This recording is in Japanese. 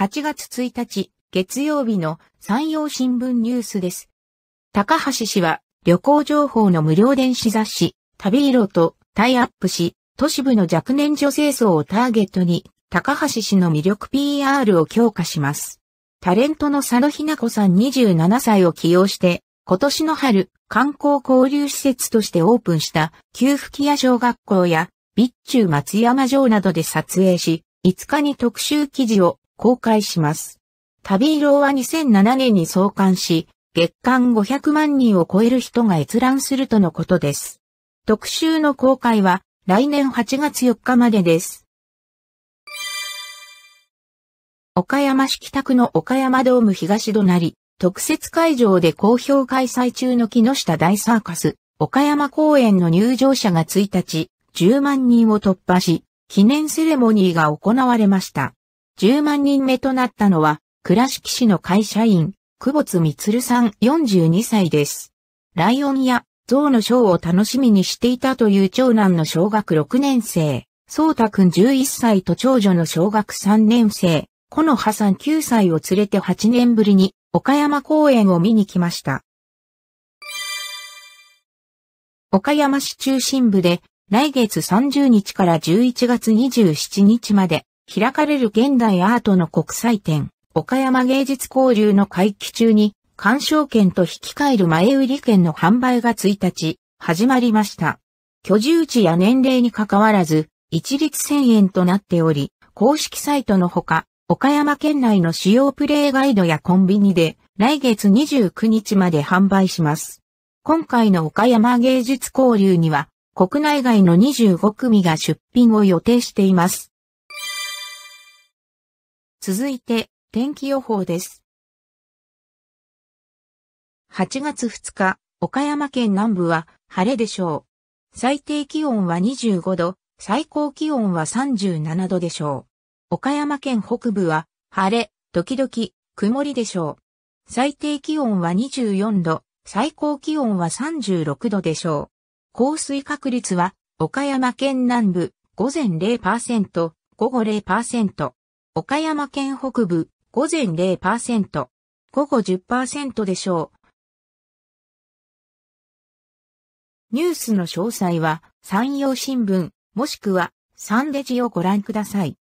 8月1日、月曜日の山陽新聞ニュースです。高橋氏は旅行情報の無料電子雑誌、旅色とタイアップし、都市部の若年女性層をターゲットに、高橋氏の魅力 PR を強化します。タレントの佐野ひな子さん27歳を起用して、今年の春、観光交流施設としてオープンした、旧吹屋小学校や、備中松山城などで撮影し、5日に特集記事を公開します。旅色は2007年に創刊し、月間500万人を超える人が閲覧するとのことです。特集の公開は来年8月4日までです。岡山市北区の岡山ドーム東隣、特設会場で好評開催中の木下大サーカス、岡山公園の入場者が1日、10万人を突破し、記念セレモニーが行われました。10万人目となったのは、倉敷市の会社員、久保津光さん42歳です。ライオンや象のショーを楽しみにしていたという長男の小学6年生、そうたくん11歳と長女の小学3年生、この葉さん9歳を連れて8年ぶりに岡山公園を見に来ました。岡山市中心部で来月30日から11月27日まで開かれる現代アートの国際展、岡山芸術交流の会期中に、鑑賞券と引き換える前売り券の販売が1日、始まりました。居住地や年齢に関わらず、一律1000円となっており、公式サイトのほか、岡山県内の主要プレイガイドやコンビニで、来月29日まで販売します。今回の岡山芸術交流には、国内外の25組が出品を予定しています。続いて、天気予報です。8月2日、岡山県南部は晴れでしょう。最低気温は25度、最高気温は37度でしょう。岡山県北部は晴れ、時々曇りでしょう。最低気温は24度、最高気温は36度でしょう。降水確率は岡山県南部午前0%、午後0%。岡山県北部、午前0%、午後10%でしょう。ニュースの詳細は、山陽新聞、もしくは、サンデジをご覧ください。